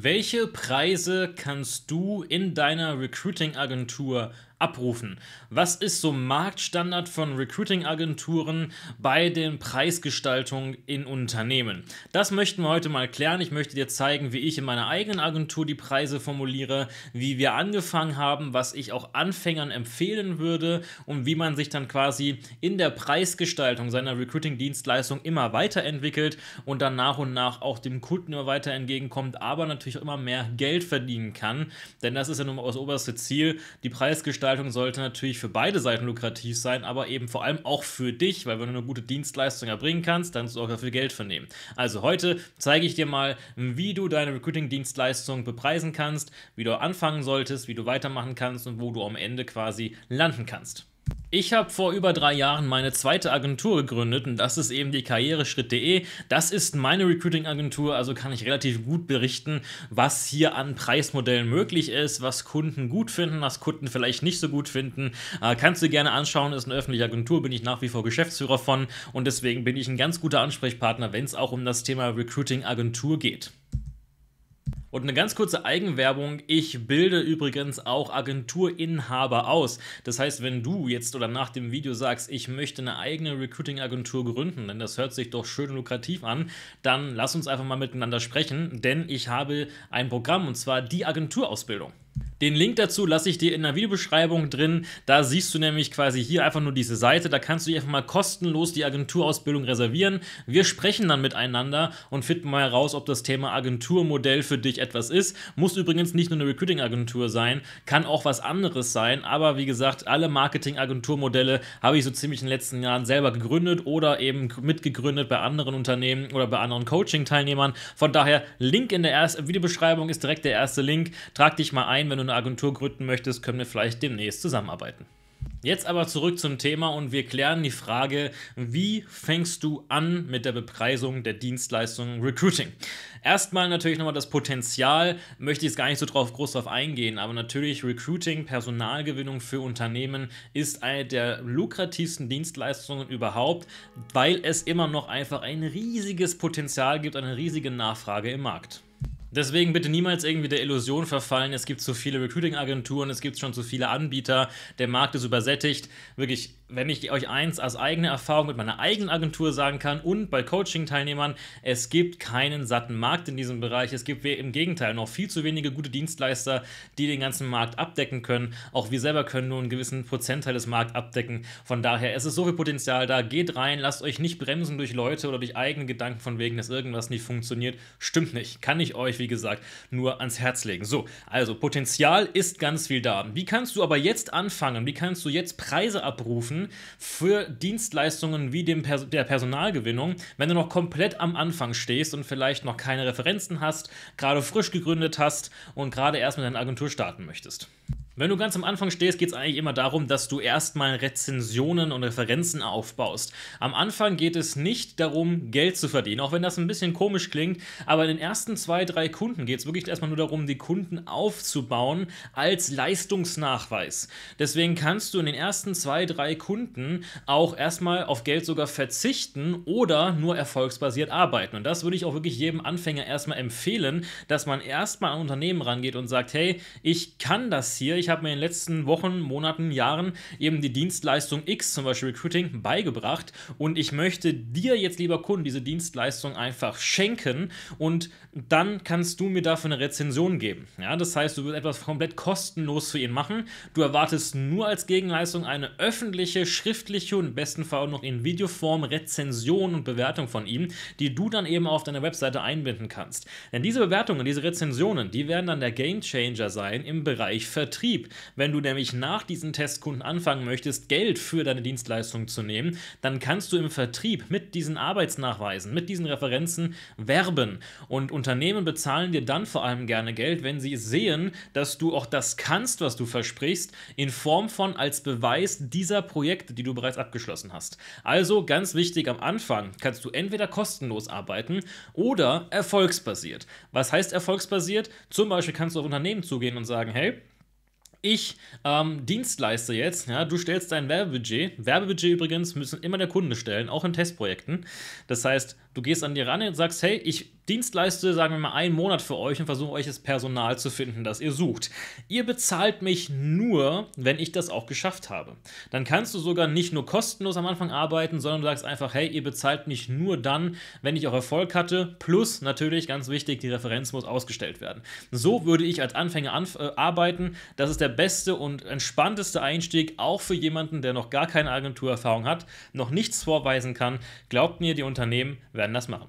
Welche Preise kannst du in deiner Recruiting-Agentur abrufen. Was ist so Marktstandard von Recruiting-Agenturen bei den Preisgestaltungen in Unternehmen? Das möchten wir heute mal klären. Ich möchte dir zeigen, wie ich in meiner eigenen Agentur die Preise formuliere, wie wir angefangen haben, was ich auch Anfängern empfehlen würde und wie man sich dann quasi in der Preisgestaltung seiner Recruiting-Dienstleistung immer weiterentwickelt und dann nach und nach auch dem Kunden immer weiter entgegenkommt, aber natürlich auch immer mehr Geld verdienen kann. Denn das ist ja nun mal das oberste Ziel, die Preisgestaltung Preisgestaltung sollte natürlich für beide Seiten lukrativ sein, aber eben vor allem auch für dich, weil wenn du eine gute Dienstleistung erbringen kannst, dann sollst du auch dafür Geld vernehmen. Also heute zeige ich dir mal, wie du deine Recruiting-Dienstleistung bepreisen kannst, wie du anfangen solltest, wie du weitermachen kannst und wo du am Ende quasi landen kannst. Ich habe vor über drei Jahren meine zweite Agentur gegründet und das ist eben die karriereschritt.de. Das ist meine Recruiting-Agentur, also kann ich relativ gut berichten, was hier an Preismodellen möglich ist, was Kunden gut finden, was Kunden vielleicht nicht so gut finden. Äh, kannst du gerne anschauen, ist eine öffentliche Agentur, bin ich nach wie vor Geschäftsführer von und deswegen bin ich ein ganz guter Ansprechpartner, wenn es auch um das Thema Recruiting-Agentur geht. Und eine ganz kurze Eigenwerbung. Ich bilde übrigens auch Agenturinhaber aus. Das heißt, wenn du jetzt oder nach dem Video sagst, ich möchte eine eigene Recruiting-Agentur gründen, denn das hört sich doch schön lukrativ an, dann lass uns einfach mal miteinander sprechen, denn ich habe ein Programm und zwar die Agenturausbildung. Den Link dazu lasse ich dir in der Videobeschreibung drin. Da siehst du nämlich quasi hier einfach nur diese Seite. Da kannst du dir einfach mal kostenlos die Agenturausbildung reservieren. Wir sprechen dann miteinander und finden mal heraus, ob das Thema Agenturmodell für dich etwas ist. Muss übrigens nicht nur eine Recruiting-Agentur sein, kann auch was anderes sein. Aber wie gesagt, alle Marketing-Agenturmodelle habe ich so ziemlich in den letzten Jahren selber gegründet oder eben mitgegründet bei anderen Unternehmen oder bei anderen Coaching-Teilnehmern. Von daher, Link in der ersten Videobeschreibung ist direkt der erste Link. Trag dich mal ein Allgemeinen, wenn du eine Agentur gründen möchtest, können wir vielleicht demnächst zusammenarbeiten. Jetzt aber zurück zum Thema und wir klären die Frage, wie fängst du an mit der Bepreisung der Dienstleistung Recruiting? Erstmal natürlich nochmal das Potenzial, möchte ich jetzt gar nicht so drauf, groß drauf eingehen, aber natürlich Recruiting, Personalgewinnung für Unternehmen ist eine der lukrativsten Dienstleistungen überhaupt, weil es immer noch einfach ein riesiges Potenzial gibt, eine riesige Nachfrage im Markt. Deswegen bitte niemals irgendwie der Illusion verfallen, es gibt zu viele Recruiting-Agenturen, es gibt schon zu viele Anbieter, der Markt ist übersättigt. Wirklich, wenn ich euch eins als eigene Erfahrung mit meiner eigenen Agentur sagen kann und bei Coaching-Teilnehmern, es gibt keinen satten Markt in diesem Bereich. Es gibt im Gegenteil noch viel zu wenige gute Dienstleister, die den ganzen Markt abdecken können. Auch wir selber können nur einen gewissen Prozentteil des Marktes abdecken. Von daher, es ist so viel Potenzial da. Geht rein, lasst euch nicht bremsen durch Leute oder durch eigene Gedanken von wegen, dass irgendwas nicht funktioniert. Stimmt nicht. Kann ich euch euch, wie gesagt, nur ans Herz legen. So, also Potenzial ist ganz viel da. Wie kannst du aber jetzt anfangen? Wie kannst du jetzt Preise abrufen für Dienstleistungen wie dem Pers der Personalgewinnung, wenn du noch komplett am Anfang stehst und vielleicht noch keine Referenzen hast, gerade frisch gegründet hast und gerade erst mit deiner Agentur starten möchtest? Wenn du ganz am Anfang stehst, geht es eigentlich immer darum, dass du erstmal Rezensionen und Referenzen aufbaust. Am Anfang geht es nicht darum, Geld zu verdienen, auch wenn das ein bisschen komisch klingt, aber in den ersten zwei, drei Kunden geht es wirklich erstmal nur darum, die Kunden aufzubauen als Leistungsnachweis. Deswegen kannst du in den ersten zwei, drei Kunden auch erstmal auf Geld sogar verzichten oder nur erfolgsbasiert arbeiten. Und das würde ich auch wirklich jedem Anfänger erstmal empfehlen, dass man erstmal an ein Unternehmen rangeht und sagt, hey, ich kann das hier, ich ich habe mir in den letzten Wochen, Monaten, Jahren eben die Dienstleistung X, zum Beispiel Recruiting, beigebracht und ich möchte dir jetzt, lieber Kunden, diese Dienstleistung einfach schenken und dann kannst du mir dafür eine Rezension geben. Ja, das heißt, du wirst etwas komplett kostenlos für ihn machen. Du erwartest nur als Gegenleistung eine öffentliche, schriftliche und im besten Fall auch noch in Videoform Rezension und Bewertung von ihm, die du dann eben auf deiner Webseite einbinden kannst. Denn diese Bewertungen, diese Rezensionen, die werden dann der Gamechanger sein im Bereich Vertrieb. Vertrieb. Wenn du nämlich nach diesen Testkunden anfangen möchtest, Geld für deine Dienstleistung zu nehmen, dann kannst du im Vertrieb mit diesen Arbeitsnachweisen, mit diesen Referenzen werben. Und Unternehmen bezahlen dir dann vor allem gerne Geld, wenn sie sehen, dass du auch das kannst, was du versprichst, in Form von als Beweis dieser Projekte, die du bereits abgeschlossen hast. Also ganz wichtig am Anfang kannst du entweder kostenlos arbeiten oder erfolgsbasiert. Was heißt erfolgsbasiert? Zum Beispiel kannst du auf Unternehmen zugehen und sagen, hey, ich ähm, Dienstleister jetzt, ja, du stellst dein Werbebudget. Werbebudget übrigens müssen immer der Kunde stellen, auch in Testprojekten. Das heißt, Du gehst an die ran und sagst, hey, ich dienstleiste, sagen wir mal, einen Monat für euch und versuche euch das Personal zu finden, das ihr sucht. Ihr bezahlt mich nur, wenn ich das auch geschafft habe. Dann kannst du sogar nicht nur kostenlos am Anfang arbeiten, sondern du sagst einfach, hey, ihr bezahlt mich nur dann, wenn ich auch Erfolg hatte. Plus, natürlich, ganz wichtig, die Referenz muss ausgestellt werden. So würde ich als Anfänger anf äh, arbeiten. Das ist der beste und entspannteste Einstieg, auch für jemanden, der noch gar keine Agenturerfahrung hat, noch nichts vorweisen kann. Glaubt mir, die Unternehmen werden werden das machen.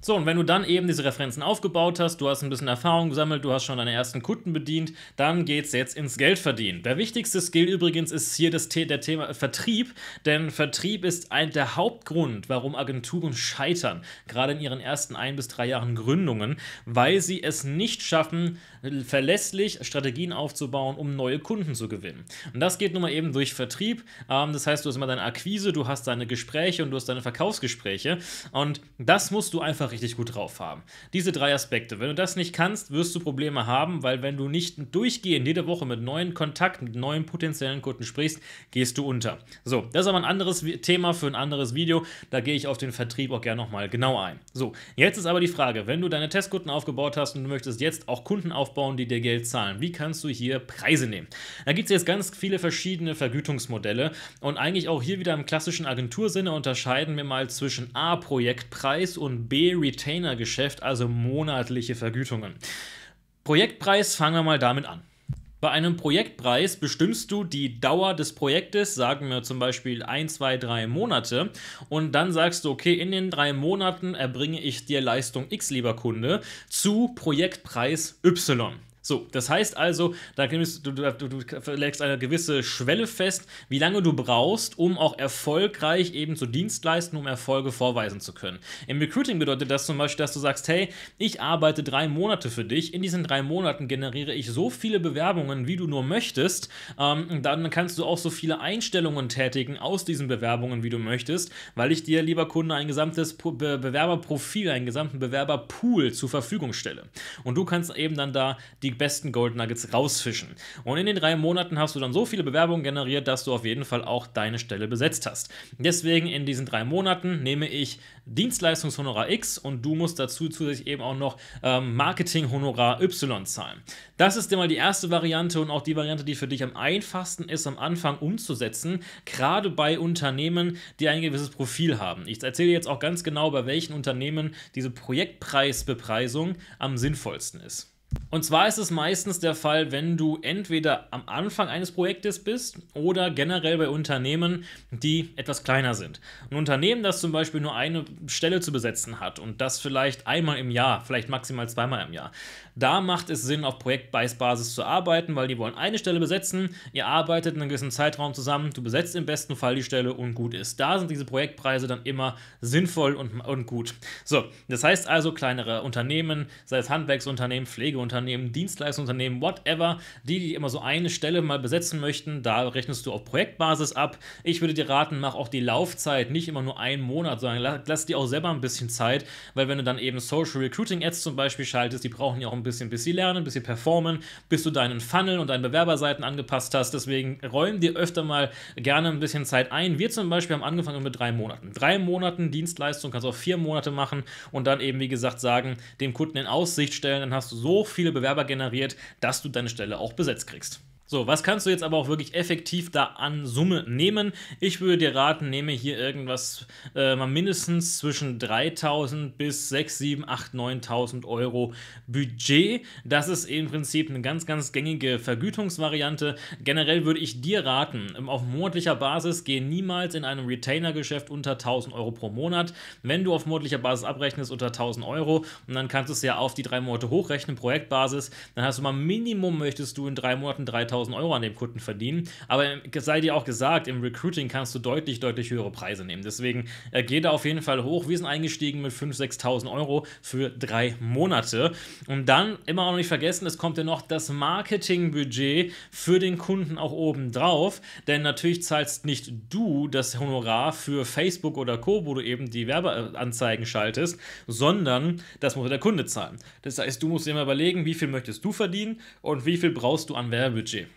So, und wenn du dann eben diese Referenzen aufgebaut hast, du hast ein bisschen Erfahrung gesammelt, du hast schon deine ersten Kunden bedient, dann geht's jetzt ins Geldverdienen. Der wichtigste Skill übrigens ist hier das The der Thema Vertrieb, denn Vertrieb ist ein der Hauptgrund, warum Agenturen scheitern, gerade in ihren ersten ein bis drei Jahren Gründungen, weil sie es nicht schaffen, verlässlich Strategien aufzubauen, um neue Kunden zu gewinnen. Und das geht nun mal eben durch Vertrieb. Ähm, das heißt, du hast immer deine Akquise, du hast deine Gespräche und du hast deine Verkaufsgespräche. Und das musst du einfach einfach richtig gut drauf haben. Diese drei Aspekte. Wenn du das nicht kannst, wirst du Probleme haben, weil wenn du nicht durchgehend jede Woche mit neuen Kontakten, mit neuen potenziellen Kunden sprichst, gehst du unter. So, das ist aber ein anderes Thema für ein anderes Video. Da gehe ich auf den Vertrieb auch gerne nochmal genau ein. So, jetzt ist aber die Frage, wenn du deine Testkunden aufgebaut hast und du möchtest jetzt auch Kunden aufbauen, die dir Geld zahlen, wie kannst du hier Preise nehmen? Da gibt es jetzt ganz viele verschiedene Vergütungsmodelle und eigentlich auch hier wieder im klassischen Agentursinne unterscheiden wir mal zwischen A-Projektpreis und B- Retainer-Geschäft, also monatliche Vergütungen. Projektpreis, fangen wir mal damit an. Bei einem Projektpreis bestimmst du die Dauer des Projektes, sagen wir zum Beispiel 1, 2, 3 Monate, und dann sagst du, okay, in den drei Monaten erbringe ich dir Leistung X, lieber Kunde, zu Projektpreis Y. So, das heißt also, da nimmst, du, du, du, du legst eine gewisse Schwelle fest, wie lange du brauchst, um auch erfolgreich eben zu Dienstleisten, um Erfolge vorweisen zu können. Im Recruiting bedeutet das zum Beispiel, dass du sagst, hey, ich arbeite drei Monate für dich, in diesen drei Monaten generiere ich so viele Bewerbungen, wie du nur möchtest, ähm, dann kannst du auch so viele Einstellungen tätigen aus diesen Bewerbungen, wie du möchtest, weil ich dir, lieber Kunde, ein gesamtes Be Bewerberprofil, einen gesamten Bewerberpool zur Verfügung stelle. Und du kannst eben dann da die besten Gold Nuggets rausfischen. Und in den drei Monaten hast du dann so viele Bewerbungen generiert, dass du auf jeden Fall auch deine Stelle besetzt hast. Deswegen in diesen drei Monaten nehme ich Dienstleistungshonorar X und du musst dazu zusätzlich eben auch noch ähm, Marketinghonorar Y zahlen. Das ist immer die erste Variante und auch die Variante, die für dich am einfachsten ist, am Anfang umzusetzen, gerade bei Unternehmen, die ein gewisses Profil haben. Ich erzähle jetzt auch ganz genau, bei welchen Unternehmen diese Projektpreisbepreisung am sinnvollsten ist. Und zwar ist es meistens der Fall, wenn du entweder am Anfang eines Projektes bist oder generell bei Unternehmen, die etwas kleiner sind. Ein Unternehmen, das zum Beispiel nur eine Stelle zu besetzen hat und das vielleicht einmal im Jahr, vielleicht maximal zweimal im Jahr, da macht es Sinn, auf Projektbeißbasis zu arbeiten, weil die wollen eine Stelle besetzen, ihr arbeitet einen gewissen Zeitraum zusammen, du besetzt im besten Fall die Stelle und gut ist. Da sind diese Projektpreise dann immer sinnvoll und, und gut. So, das heißt also, kleinere Unternehmen, sei es Handwerksunternehmen, Pflegeunternehmen, Dienstleistungsunternehmen, whatever, die, die immer so eine Stelle mal besetzen möchten, da rechnest du auf Projektbasis ab. Ich würde dir raten, mach auch die Laufzeit nicht immer nur einen Monat, sondern lass, lass dir auch selber ein bisschen Zeit, weil wenn du dann eben Social Recruiting Ads zum Beispiel schaltest, die brauchen ja auch ein bisschen bisschen, bis sie lernen, bis sie performen, bis du deinen Funnel und deine Bewerberseiten angepasst hast. Deswegen räumen dir öfter mal gerne ein bisschen Zeit ein. Wir zum Beispiel haben angefangen mit drei Monaten. Drei Monaten Dienstleistung kannst du auch vier Monate machen und dann eben, wie gesagt, sagen, dem Kunden in Aussicht stellen. Dann hast du so viele Bewerber generiert, dass du deine Stelle auch besetzt kriegst. So, was kannst du jetzt aber auch wirklich effektiv da an Summe nehmen? Ich würde dir raten, nehme hier irgendwas äh, mal mindestens zwischen 3.000 bis 6, 7, 8, 9.000 Euro Budget. Das ist im Prinzip eine ganz, ganz gängige Vergütungsvariante. Generell würde ich dir raten, auf monatlicher Basis gehe niemals in einem Retainer-Geschäft unter 1.000 Euro pro Monat. Wenn du auf monatlicher Basis abrechnest unter 1.000 Euro und dann kannst du es ja auf die drei Monate hochrechnen, Projektbasis, dann hast du mal Minimum möchtest du in drei Monaten 3.000 1000 Euro an dem Kunden verdienen. Aber sei dir auch gesagt, im Recruiting kannst du deutlich, deutlich höhere Preise nehmen. Deswegen äh, geht da auf jeden Fall hoch. Wir sind eingestiegen mit 5.000, 6.000 Euro für drei Monate. Und dann immer auch nicht vergessen, es kommt ja noch das Marketingbudget für den Kunden auch oben drauf. Denn natürlich zahlst nicht du das Honorar für Facebook oder Co., wo du eben die Werbeanzeigen schaltest, sondern das muss der Kunde zahlen. Das heißt, du musst dir immer überlegen, wie viel möchtest du verdienen und wie viel brauchst du an Werbebudget.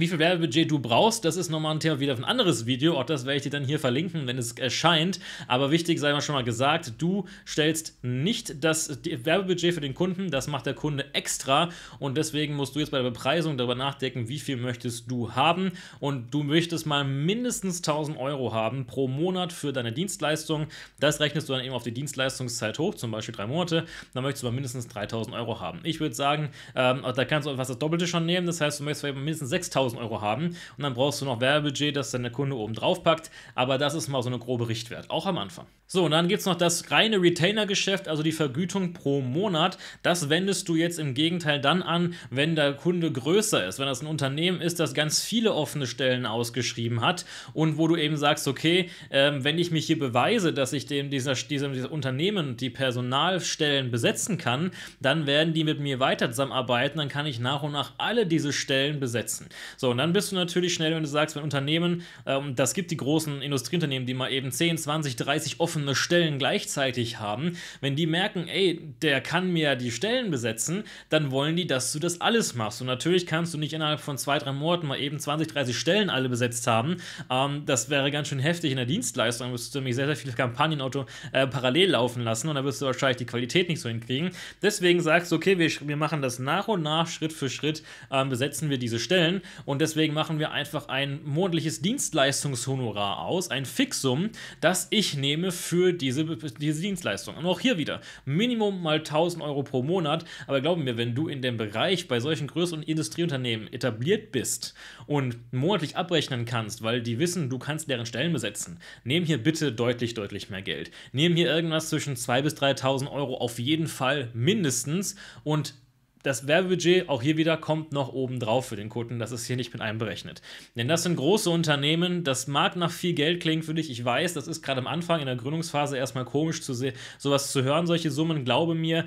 Wie viel Werbebudget du brauchst, das ist nochmal ein Thema wieder auf ein anderes Video. Auch das werde ich dir dann hier verlinken, wenn es erscheint. Aber wichtig sei mal schon mal gesagt, du stellst nicht das Werbebudget für den Kunden, das macht der Kunde extra. Und deswegen musst du jetzt bei der Bepreisung darüber nachdenken, wie viel möchtest du haben. Und du möchtest mal mindestens 1000 Euro haben pro Monat für deine Dienstleistung. Das rechnest du dann eben auf die Dienstleistungszeit hoch, zum Beispiel drei Monate. Dann möchtest du mal mindestens 3000 Euro haben. Ich würde sagen, ähm, da kannst du etwas das Doppelte schon nehmen. Das heißt, du möchtest mindestens 6000 1000 Euro haben. Und dann brauchst du noch Werbebudget, das dann der Kunde oben drauf packt. Aber das ist mal so eine grobe Richtwert, auch am Anfang. So, und dann gibt es noch das reine Retainer-Geschäft, also die Vergütung pro Monat. Das wendest du jetzt im Gegenteil dann an, wenn der Kunde größer ist, wenn das ein Unternehmen ist, das ganz viele offene Stellen ausgeschrieben hat und wo du eben sagst, okay, ähm, wenn ich mich hier beweise, dass ich dem dieser, diesem, diesem Unternehmen die Personalstellen besetzen kann, dann werden die mit mir weiter zusammenarbeiten, dann kann ich nach und nach alle diese Stellen besetzen. So, und dann bist du natürlich schnell, wenn du sagst, wenn Unternehmen, ähm, das gibt die großen Industrieunternehmen, die mal eben 10, 20, 30 offene Stellen gleichzeitig haben, wenn die merken, ey, der kann mir die Stellen besetzen, dann wollen die, dass du das alles machst. Und natürlich kannst du nicht innerhalb von zwei, drei Monaten mal eben 20, 30 Stellen alle besetzt haben. Ähm, das wäre ganz schön heftig in der Dienstleistung. Da müsstest du nämlich sehr, sehr viele Kampagnen auto, äh, parallel laufen lassen und da wirst du wahrscheinlich die Qualität nicht so hinkriegen. Deswegen sagst du, okay, wir, wir machen das nach und nach, Schritt für Schritt, ähm, besetzen wir diese Stellen und deswegen machen wir einfach ein monatliches Dienstleistungshonorar aus, ein Fixum, das ich nehme für diese, diese Dienstleistung. Und auch hier wieder, Minimum mal 1000 Euro pro Monat. Aber glauben mir, wenn du in dem Bereich bei solchen größeren Industrieunternehmen etabliert bist und monatlich abrechnen kannst, weil die wissen, du kannst deren Stellen besetzen, nehmen hier bitte deutlich, deutlich mehr Geld. Nehmen hier irgendwas zwischen 2.000 bis 3.000 Euro auf jeden Fall mindestens und das Werbebudget, auch hier wieder, kommt noch oben drauf für den Kunden. Das ist hier nicht mit einberechnet. Denn das sind große Unternehmen. Das mag nach viel Geld klingen für dich. Ich weiß, das ist gerade am Anfang in der Gründungsphase erstmal komisch, zu sowas zu hören, solche Summen. Glaube mir,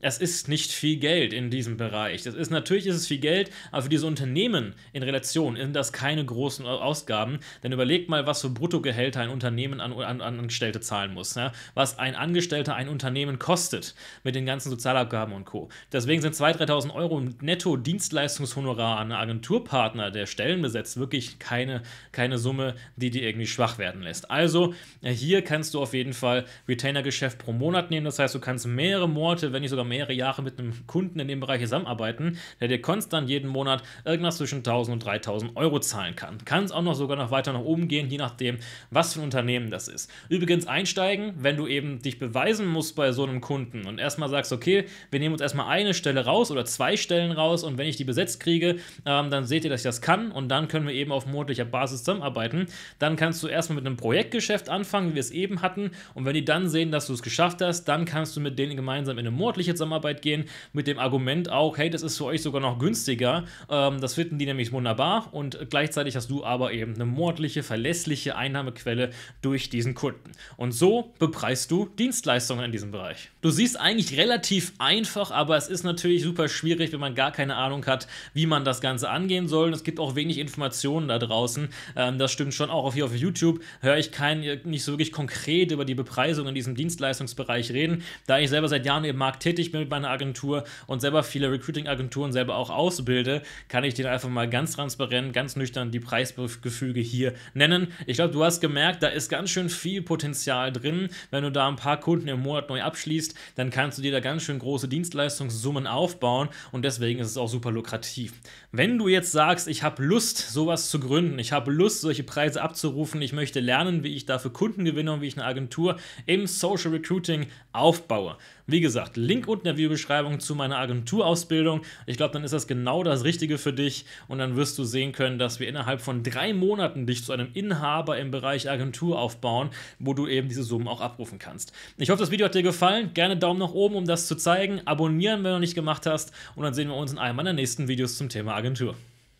es ist nicht viel Geld in diesem Bereich. Das ist natürlich ist es viel Geld, aber für diese Unternehmen in Relation sind das keine großen Ausgaben. Denn überlegt mal, was für Bruttogehälter ein Unternehmen an, an Angestellte zahlen muss. Ja? Ne? Was ein Angestellter ein Unternehmen kostet mit den ganzen Sozialabgaben und Co. Deswegen sind 2.000, 3.000 Euro netto Dienstleistungshonorar an Agenturpartner, der Stellen besetzt, wirklich keine, keine Summe, die dir irgendwie schwach werden lässt. Also äh, hier kannst du auf jeden Fall Retainer-Geschäft pro Monat nehmen. Das heißt, du kannst mehrere Monate, wenn nicht sogar mehrere Jahre mit einem Kunden in dem Bereich zusammenarbeiten, der dir konstant jeden Monat irgendwas zwischen 1000 und 3000 Euro zahlen kann. Kann es auch noch sogar noch weiter nach oben gehen, je nachdem, was für ein Unternehmen das ist. Übrigens einsteigen, wenn du eben dich beweisen musst bei so einem Kunden und erstmal sagst, okay, wir nehmen uns erstmal eine Stelle raus oder zwei Stellen raus und wenn ich die besetzt kriege, ähm, dann seht ihr, dass ich das kann und dann können wir eben auf monatlicher Basis zusammenarbeiten. Dann kannst du erstmal mit einem Projektgeschäft anfangen, wie wir es eben hatten und wenn die dann sehen, dass du es geschafft hast, dann kannst du mit denen gemeinsam in eine monatliche Zusammenarbeit gehen, mit dem Argument auch, hey, das ist für euch sogar noch günstiger. Ähm, das finden die nämlich wunderbar und gleichzeitig hast du aber eben eine mordliche, verlässliche Einnahmequelle durch diesen Kunden. Und so bepreist du Dienstleistungen in diesem Bereich. Du siehst eigentlich relativ einfach, aber es ist natürlich super schwierig, wenn man gar keine Ahnung hat, wie man das Ganze angehen soll. Und es gibt auch wenig Informationen da draußen. Ähm, das stimmt schon. Auch hier auf YouTube höre ich kein, nicht so wirklich konkret über die Bepreisung in diesem Dienstleistungsbereich reden, da ich selber seit Jahren im Markt tätig ich bin mit meiner Agentur und selber viele Recruiting-Agenturen selber auch ausbilde, kann ich dir einfach mal ganz transparent, ganz nüchtern die Preisgefüge hier nennen. Ich glaube, du hast gemerkt, da ist ganz schön viel Potenzial drin. Wenn du da ein paar Kunden im Monat neu abschließt, dann kannst du dir da ganz schön große Dienstleistungssummen aufbauen und deswegen ist es auch super lukrativ. Wenn du jetzt sagst, ich habe Lust, sowas zu gründen, ich habe Lust, solche Preise abzurufen, ich möchte lernen, wie ich dafür Kunden gewinne und wie ich eine Agentur im Social Recruiting aufbaue, wie gesagt, Link unten in der Videobeschreibung zu meiner Agenturausbildung. Ich glaube, dann ist das genau das Richtige für dich und dann wirst du sehen können, dass wir innerhalb von drei Monaten dich zu einem Inhaber im Bereich Agentur aufbauen, wo du eben diese Summen auch abrufen kannst. Ich hoffe, das Video hat dir gefallen. Gerne Daumen nach oben, um das zu zeigen. Abonnieren, wenn du noch nicht gemacht hast. Und dann sehen wir uns in einem meiner nächsten Videos zum Thema Agentur.